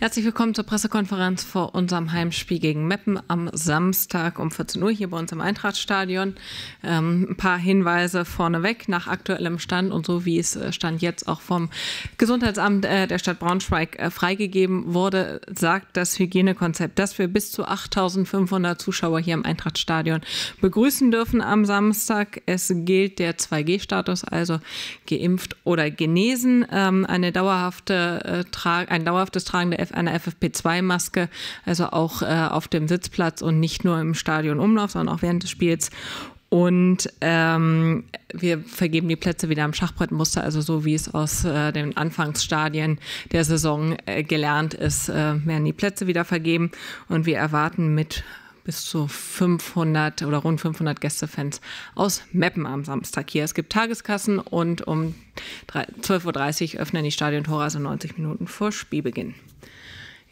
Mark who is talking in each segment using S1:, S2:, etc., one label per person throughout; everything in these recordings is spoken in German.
S1: Herzlich willkommen zur Pressekonferenz vor unserem Heimspiel gegen Meppen am Samstag um 14 Uhr hier bei uns im Eintrachtstadion. Ähm, ein paar Hinweise vorneweg nach aktuellem Stand und so wie es äh, Stand jetzt auch vom Gesundheitsamt äh, der Stadt Braunschweig äh, freigegeben wurde, sagt das Hygienekonzept, dass wir bis zu 8500 Zuschauer hier im Eintrachtstadion begrüßen dürfen am Samstag. Es gilt der 2G-Status, also geimpft oder genesen. Ähm, eine dauerhafte, äh, ein dauerhaftes Tragen der einer FFP2-Maske, also auch äh, auf dem Sitzplatz und nicht nur im Stadionumlauf, sondern auch während des Spiels. Und ähm, wir vergeben die Plätze wieder am Schachbrettmuster, also so wie es aus äh, den Anfangsstadien der Saison äh, gelernt ist, äh, werden die Plätze wieder vergeben. Und wir erwarten mit bis zu 500 oder rund 500 Gästefans aus Meppen am Samstag hier. Es gibt Tageskassen und um 12.30 Uhr öffnen die Stadiontore, also 90 Minuten vor Spielbeginn.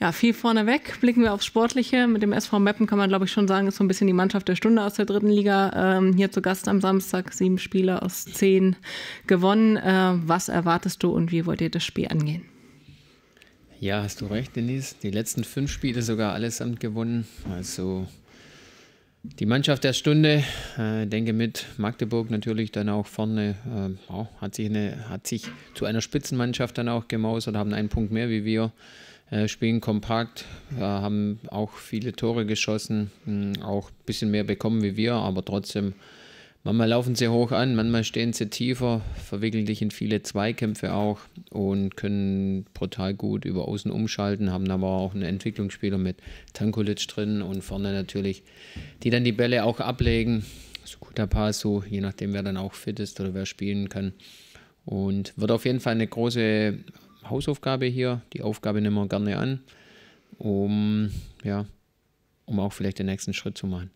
S1: Ja, viel vorneweg. Blicken wir aufs Sportliche. Mit dem SV Meppen kann man, glaube ich, schon sagen, ist so ein bisschen die Mannschaft der Stunde aus der dritten Liga. Ähm, hier zu Gast am Samstag, sieben Spiele aus zehn gewonnen. Äh, was erwartest du und wie wollt ihr das Spiel angehen?
S2: Ja, hast du recht, Denise. Die letzten fünf Spiele sogar allesamt gewonnen. Also die Mannschaft der Stunde, äh, denke mit Magdeburg natürlich dann auch vorne, äh, oh, hat, sich eine, hat sich zu einer Spitzenmannschaft dann auch gemausert, haben einen Punkt mehr wie wir. Äh, spielen kompakt, haben auch viele Tore geschossen, hm, auch ein bisschen mehr bekommen wie wir, aber trotzdem, manchmal laufen sie hoch an, manchmal stehen sie tiefer, verwickeln sich in viele Zweikämpfe auch und können brutal gut über Außen umschalten, haben aber auch einen Entwicklungsspieler mit Tankulic drin und vorne natürlich, die dann die Bälle auch ablegen. So guter Pass, so je nachdem, wer dann auch fit ist oder wer spielen kann. Und wird auf jeden Fall eine große Hausaufgabe hier. Die Aufgabe nehmen wir gerne an, um, ja, um auch vielleicht den nächsten Schritt zu machen.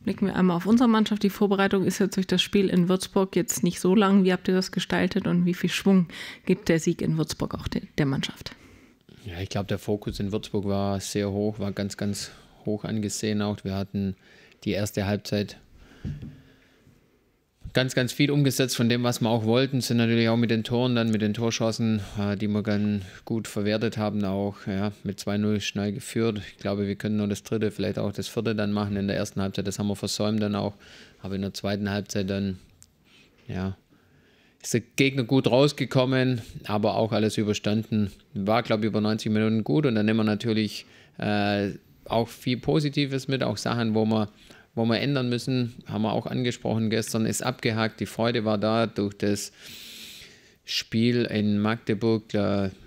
S1: Blicken wir einmal auf unsere Mannschaft. Die Vorbereitung ist jetzt durch das Spiel in Würzburg jetzt nicht so lang. Wie habt ihr das gestaltet und wie viel Schwung gibt der Sieg in Würzburg auch der Mannschaft?
S2: Ja, ich glaube, der Fokus in Würzburg war sehr hoch, war ganz, ganz hoch angesehen auch. Wir hatten die erste Halbzeit ganz, ganz viel umgesetzt von dem, was wir auch wollten. Sind natürlich auch mit den Toren dann, mit den Torschancen, äh, die wir ganz gut verwertet haben, auch ja, mit 2-0 schnell geführt. Ich glaube, wir können nur das dritte, vielleicht auch das vierte dann machen in der ersten Halbzeit. Das haben wir versäumt dann auch. Aber in der zweiten Halbzeit dann, ja, ist der Gegner gut rausgekommen, aber auch alles überstanden. War, glaube ich, über 90 Minuten gut. Und dann nehmen wir natürlich äh, auch viel Positives mit, auch Sachen, wo wir wo wir ändern müssen, haben wir auch angesprochen gestern, ist abgehakt. Die Freude war da durch das Spiel in Magdeburg.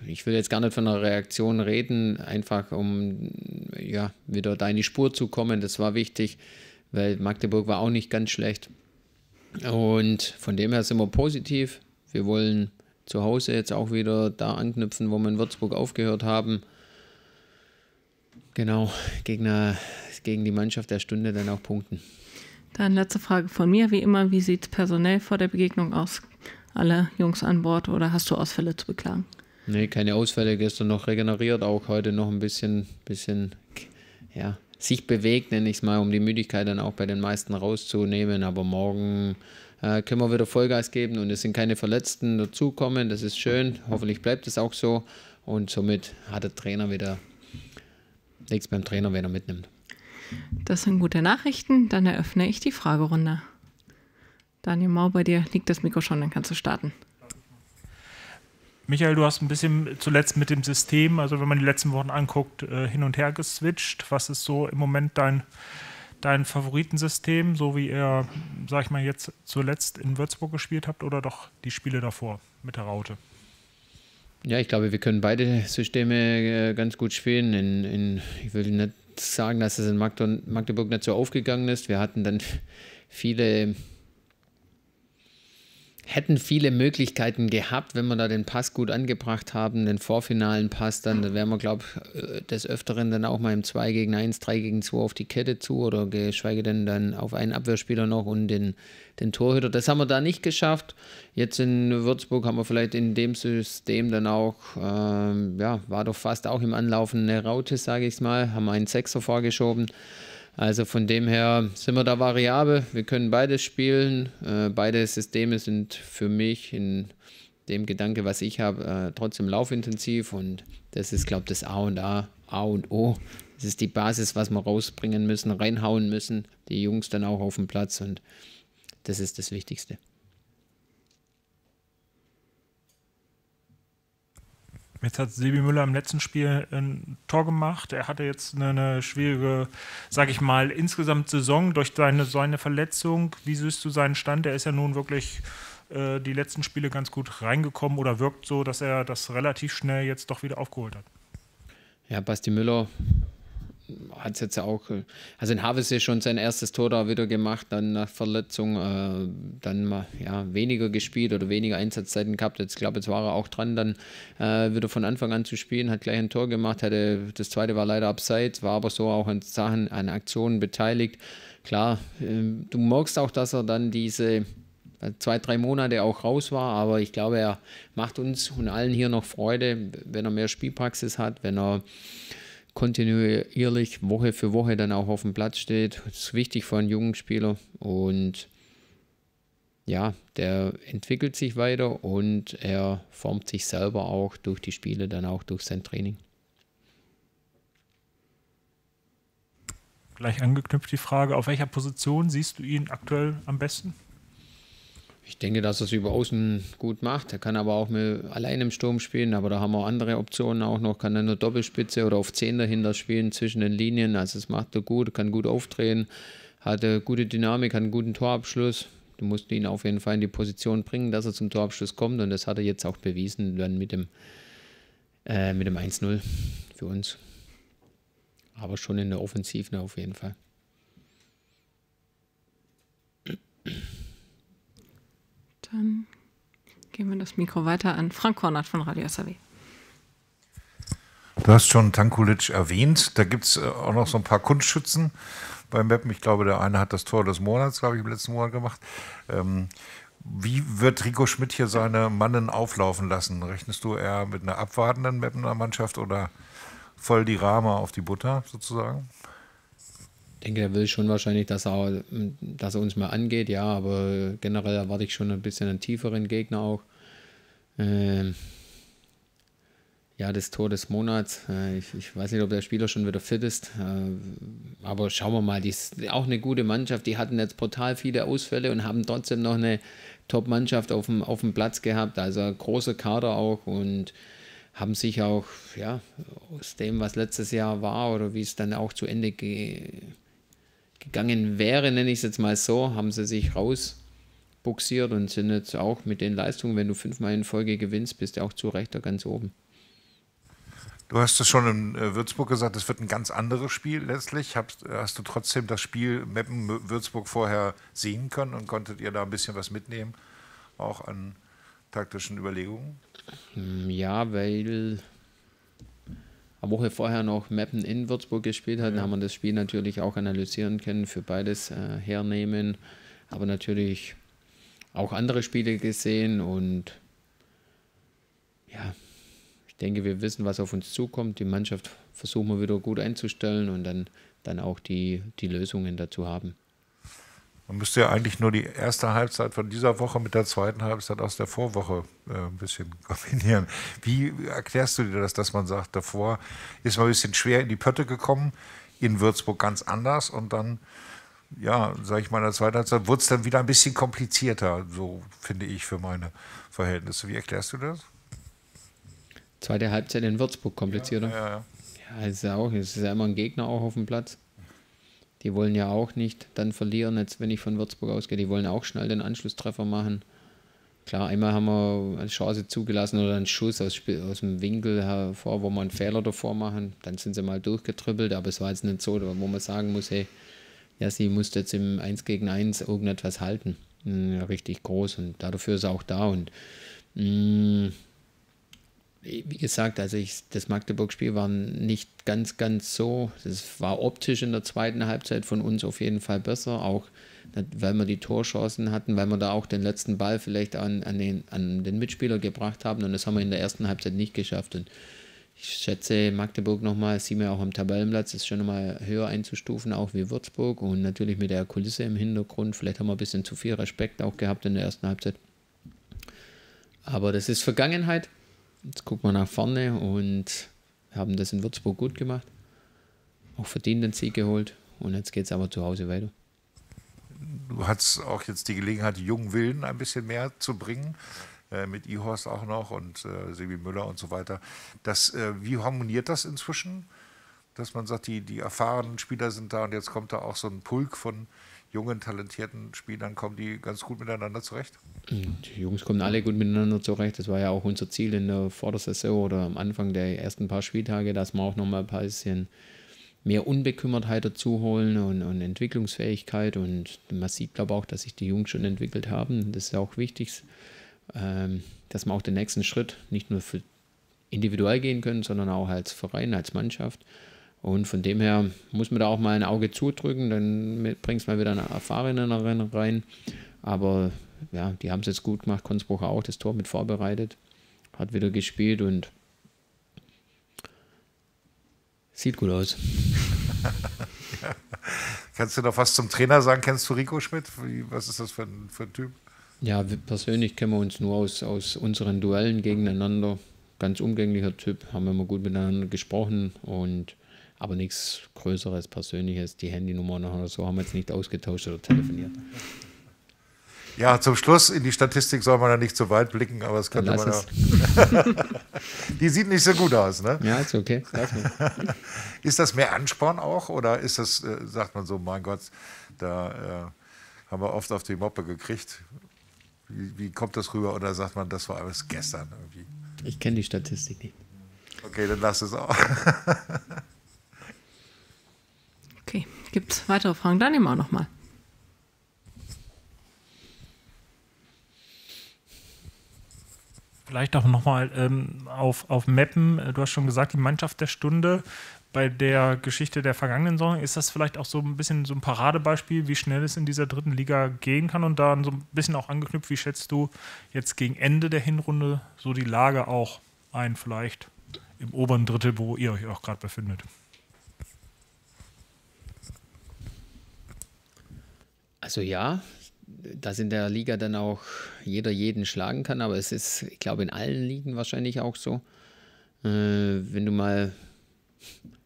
S2: Ich will jetzt gar nicht von einer Reaktion reden, einfach um ja, wieder da in die Spur zu kommen. Das war wichtig, weil Magdeburg war auch nicht ganz schlecht. Und von dem her sind wir positiv. Wir wollen zu Hause jetzt auch wieder da anknüpfen, wo wir in Würzburg aufgehört haben genau gegen, gegen die Mannschaft der Stunde dann auch punkten.
S1: Dann letzte Frage von mir, wie immer, wie sieht es personell vor der Begegnung aus? Alle Jungs an Bord oder hast du Ausfälle zu beklagen?
S2: Nee, keine Ausfälle, gestern noch regeneriert, auch heute noch ein bisschen, bisschen ja, sich bewegt, nenne ich es mal, um die Müdigkeit dann auch bei den meisten rauszunehmen. Aber morgen äh, können wir wieder Vollgas geben und es sind keine Verletzten dazukommen. Das ist schön. Hoffentlich bleibt es auch so. Und somit hat der Trainer wieder nichts beim Trainer, wen er mitnimmt.
S1: Das sind gute Nachrichten. Dann eröffne ich die Fragerunde. Daniel Mau, bei dir liegt das Mikro schon, dann kannst du starten.
S3: Michael, du hast ein bisschen zuletzt mit dem System, also wenn man die letzten Wochen anguckt, äh, hin und her geswitcht. Was ist so im Moment dein, dein Favoritensystem, so wie ihr, sag ich mal, jetzt zuletzt in Würzburg gespielt habt oder doch die Spiele davor mit der Raute?
S2: Ja, ich glaube, wir können beide Systeme äh, ganz gut spielen. In, in, ich will nicht sagen, dass es in Magdeburg nicht so aufgegangen ist. Wir hatten dann viele hätten viele Möglichkeiten gehabt, wenn wir da den Pass gut angebracht haben, den vorfinalen Pass, dann wären wir, glaube ich, äh, des Öfteren dann auch mal im 2 gegen 1, 3 gegen 2 auf die Kette zu oder geschweige denn dann auf einen Abwehrspieler noch und den, den Torhüter. Das haben wir da nicht geschafft. Jetzt in Würzburg haben wir vielleicht in dem System dann auch, ähm, ja, war doch fast auch im Anlaufen eine Raute, sage ich mal, haben einen Sechser vorgeschoben. Also von dem her sind wir da variabel. Wir können beides spielen. Äh, beide Systeme sind für mich in dem Gedanke, was ich habe, äh, trotzdem laufintensiv und das ist, glaube ich, das A und A, A und O. Das ist die Basis, was wir rausbringen müssen, reinhauen müssen, die Jungs dann auch auf dem Platz und das ist das Wichtigste.
S3: Jetzt hat Sebi Müller im letzten Spiel ein Tor gemacht. Er hatte jetzt eine, eine schwierige, sage ich mal, insgesamt Saison durch seine, seine Verletzung. Wie siehst du seinen Stand? Er ist ja nun wirklich äh, die letzten Spiele ganz gut reingekommen oder wirkt so, dass er das relativ schnell jetzt doch wieder aufgeholt hat.
S2: Ja, Basti Müller hat es jetzt ja auch, also in Havis ist schon sein erstes Tor da wieder gemacht, dann nach Verletzung, äh, dann mal ja, weniger gespielt oder weniger Einsatzzeiten gehabt. Jetzt glaube jetzt war er auch dran, dann äh, wieder von Anfang an zu spielen, hat gleich ein Tor gemacht, hatte das zweite war leider abseits, war aber so auch an Sachen, an Aktionen beteiligt. Klar, äh, du merkst auch, dass er dann diese äh, zwei, drei Monate auch raus war, aber ich glaube, er macht uns und allen hier noch Freude, wenn er mehr Spielpraxis hat, wenn er kontinuierlich Woche für Woche dann auch auf dem Platz steht. Das ist wichtig für einen jungen Spieler und ja, der entwickelt sich weiter und er formt sich selber auch durch die Spiele, dann auch durch sein Training.
S3: Gleich angeknüpft die Frage, auf welcher Position siehst du ihn aktuell am besten?
S2: Ich denke, dass er es über außen gut macht. Er kann aber auch mit allein im Sturm spielen, aber da haben wir auch andere Optionen auch noch. Kann er nur Doppelspitze oder auf 10 dahinter spielen zwischen den Linien. Also das macht er gut, kann gut aufdrehen, hat eine gute Dynamik, hat einen guten Torabschluss. Du musst ihn auf jeden Fall in die Position bringen, dass er zum Torabschluss kommt und das hat er jetzt auch bewiesen dann mit dem, äh, dem 1-0 für uns. Aber schon in der Offensive ne, auf jeden Fall.
S1: Geben wir das Mikro weiter an Frank Kornert von Radio SAW.
S4: Du hast schon Tankulic erwähnt. Da gibt es äh, auch noch so ein paar Kunstschützen beim Mappen. Ich glaube, der eine hat das Tor des Monats, glaube ich, im letzten Monat gemacht. Ähm, wie wird Rico Schmidt hier seine Mannen auflaufen lassen? Rechnest du eher mit einer abwartenden Mappener Mannschaft oder
S2: voll die Rama auf die Butter sozusagen? denke, er will schon wahrscheinlich, dass er, dass er uns mal angeht, ja, aber generell erwarte ich schon ein bisschen einen tieferen Gegner auch. Ähm, ja, das Tor des Monats. Äh, ich, ich, weiß nicht, ob der Spieler schon wieder fit ist, äh, aber schauen wir mal. Die ist auch eine gute Mannschaft. Die hatten jetzt brutal viele Ausfälle und haben trotzdem noch eine Top-Mannschaft auf dem, auf dem Platz gehabt. Also großer Kader auch und haben sich auch ja, aus dem, was letztes Jahr war oder wie es dann auch zu Ende ging gegangen wäre, nenne ich es jetzt mal so, haben sie sich rausbuxiert und sind jetzt auch mit den Leistungen, wenn du fünfmal in Folge gewinnst, bist du auch zu Recht da ganz oben.
S4: Du hast es schon in äh, Würzburg gesagt, es wird ein ganz anderes Spiel letztlich. Hast, äh, hast du trotzdem das Spiel Meppen-Würzburg vorher sehen können und konntet ihr da ein bisschen was mitnehmen, auch an
S2: taktischen Überlegungen? Hm, ja, weil eine Woche vorher noch Mappen in Würzburg gespielt hat, ja. haben wir das Spiel natürlich auch analysieren können, für beides äh, hernehmen, aber natürlich auch andere Spiele gesehen und ja, ich denke, wir wissen, was auf uns zukommt. Die Mannschaft versuchen wir wieder gut einzustellen und dann, dann auch die, die Lösungen dazu haben. Man müsste ja eigentlich nur die erste Halbzeit von dieser Woche mit der zweiten Halbzeit aus der
S4: Vorwoche äh, ein bisschen kombinieren. Wie erklärst du dir das, dass man sagt, davor ist man ein bisschen schwer in die Pötte gekommen, in Würzburg ganz anders und dann, ja, sage ich mal, in der zweiten Halbzeit wurde es dann wieder ein bisschen komplizierter, so finde ich für meine
S2: Verhältnisse. Wie erklärst du das? Zweite Halbzeit in Würzburg komplizierter. Ja, ja, ja. ja ist ja auch, ist ja immer ein Gegner auch auf dem Platz. Die wollen ja auch nicht dann verlieren, jetzt wenn ich von Würzburg ausgehe. Die wollen auch schnell den Anschlusstreffer machen. Klar, einmal haben wir eine Chance zugelassen oder einen Schuss aus, aus dem Winkel hervor, wo wir einen Fehler davor machen. Dann sind sie mal durchgetribbelt, aber es war jetzt nicht so, wo man sagen muss, hey, ja, sie musste jetzt im 1 gegen 1 irgendetwas halten. Ja, hm, richtig groß und dafür ist er auch da und mh, hm, wie gesagt, also ich, das Magdeburg-Spiel war nicht ganz, ganz so. Es war optisch in der zweiten Halbzeit von uns auf jeden Fall besser, auch weil wir die Torchancen hatten, weil wir da auch den letzten Ball vielleicht an, an, den, an den Mitspieler gebracht haben und das haben wir in der ersten Halbzeit nicht geschafft. Und ich schätze Magdeburg nochmal, sieht mir auch am Tabellenplatz, ist schon nochmal höher einzustufen, auch wie Würzburg und natürlich mit der Kulisse im Hintergrund. Vielleicht haben wir ein bisschen zu viel Respekt auch gehabt in der ersten Halbzeit. Aber das ist Vergangenheit. Jetzt gucken wir nach vorne und haben das in Würzburg gut gemacht. Auch verdient den Sieg geholt. Und jetzt geht es aber zu Hause weiter. Du hast auch jetzt die Gelegenheit, die jungen Willen ein bisschen mehr zu bringen
S4: äh, mit Ihorst auch noch und äh, Sebi Müller und so weiter. Das, äh, wie harmoniert das inzwischen, dass man sagt, die, die erfahrenen Spieler sind da und jetzt kommt da auch so ein Pulk von jungen, talentierten Spielern, kommen die ganz gut miteinander zurecht?
S2: Mhm, die Jungs kommen alle gut miteinander zurecht. Das war ja auch unser Ziel in der Vordersaison oder am Anfang der ersten paar Spieltage, dass wir auch nochmal ein bisschen mehr Unbekümmertheit dazu holen und, und Entwicklungsfähigkeit. Und man sieht, glaube ich, auch, dass sich die Jungs schon entwickelt haben. Das ist ja auch wichtig, ähm, dass man auch den nächsten Schritt nicht nur für individuell gehen können, sondern auch als Verein, als Mannschaft. Und von dem her muss man da auch mal ein Auge zudrücken, dann bringst du mal wieder eine Erfahrene rein. Aber ja, die haben es jetzt gut gemacht. Konzbruch auch das Tor mit vorbereitet, hat wieder gespielt und sieht gut aus. Kannst du noch was zum
S4: Trainer sagen? Kennst du Rico Schmidt? Wie, was ist das für ein, für ein Typ?
S2: Ja, persönlich kennen wir uns nur aus, aus unseren Duellen gegeneinander. Ganz umgänglicher Typ, haben wir immer gut miteinander gesprochen und aber nichts Größeres, Persönliches. Die Handynummern oder so haben wir jetzt nicht ausgetauscht oder telefoniert. Ja, zum Schluss, in die Statistik soll man ja nicht zu weit
S4: blicken, aber es könnte man ja. die sieht nicht so gut aus, ne? Ja, ist okay. ist das mehr Ansporn auch oder ist das, äh, sagt man so, mein Gott, da äh, haben wir oft auf die Moppe gekriegt? Wie, wie, kommt das rüber oder sagt man, das war alles gestern irgendwie?
S2: Ich kenne die Statistik nicht.
S4: Okay, dann lass es auch.
S1: Gibt es weitere Fragen? Dann nehmen wir auch nochmal.
S3: Vielleicht auch nochmal ähm, auf, auf Mappen. Äh, du hast schon gesagt, die Mannschaft der Stunde bei der Geschichte der vergangenen Saison ist das vielleicht auch so ein bisschen so ein Paradebeispiel, wie schnell es in dieser dritten Liga gehen kann und dann so ein bisschen auch angeknüpft, wie schätzt du jetzt gegen Ende der Hinrunde so die Lage auch ein, vielleicht im oberen Drittel, wo ihr euch auch gerade befindet?
S2: Also ja, dass in der Liga dann auch jeder jeden schlagen kann, aber es ist, ich glaube, in allen Ligen wahrscheinlich auch so. Äh, wenn du mal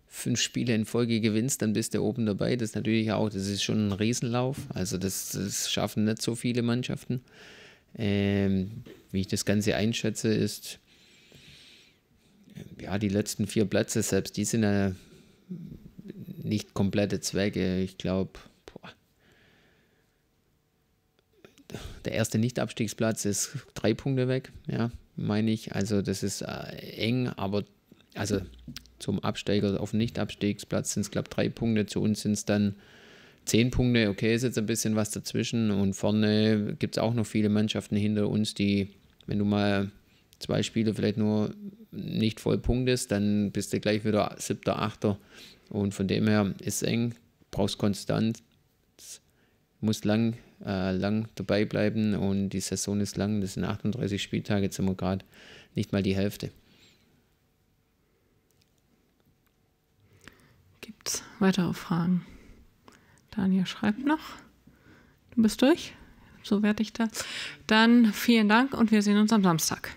S2: fünf Spiele in Folge gewinnst, dann bist du oben dabei. Das ist natürlich auch, das ist schon ein Riesenlauf. Also das, das schaffen nicht so viele Mannschaften. Ähm, wie ich das Ganze einschätze, ist ähm, ja die letzten vier Plätze selbst, die sind ja nicht komplette Zwecke. Ich glaube, Der erste Nicht-Abstiegsplatz ist drei Punkte weg, ja, meine ich. Also das ist äh, eng, aber also zum Absteiger auf Nicht-Abstiegsplatz sind es, glaube ich, drei Punkte. Zu uns sind es dann zehn Punkte. Okay, ist jetzt ein bisschen was dazwischen. Und vorne gibt es auch noch viele Mannschaften hinter uns, die, wenn du mal zwei Spiele vielleicht nur nicht voll punktest, dann bist du gleich wieder siebter, achter. Und von dem her ist es eng, brauchst konstant, muss lang, äh, lang dabei bleiben und die Saison ist lang. Das sind 38 Spieltage, jetzt sind wir gerade nicht mal die Hälfte.
S1: Gibt es weitere Fragen? Daniel schreibt noch. Du bist durch? So werde ich da. Dann vielen Dank und wir sehen uns am Samstag.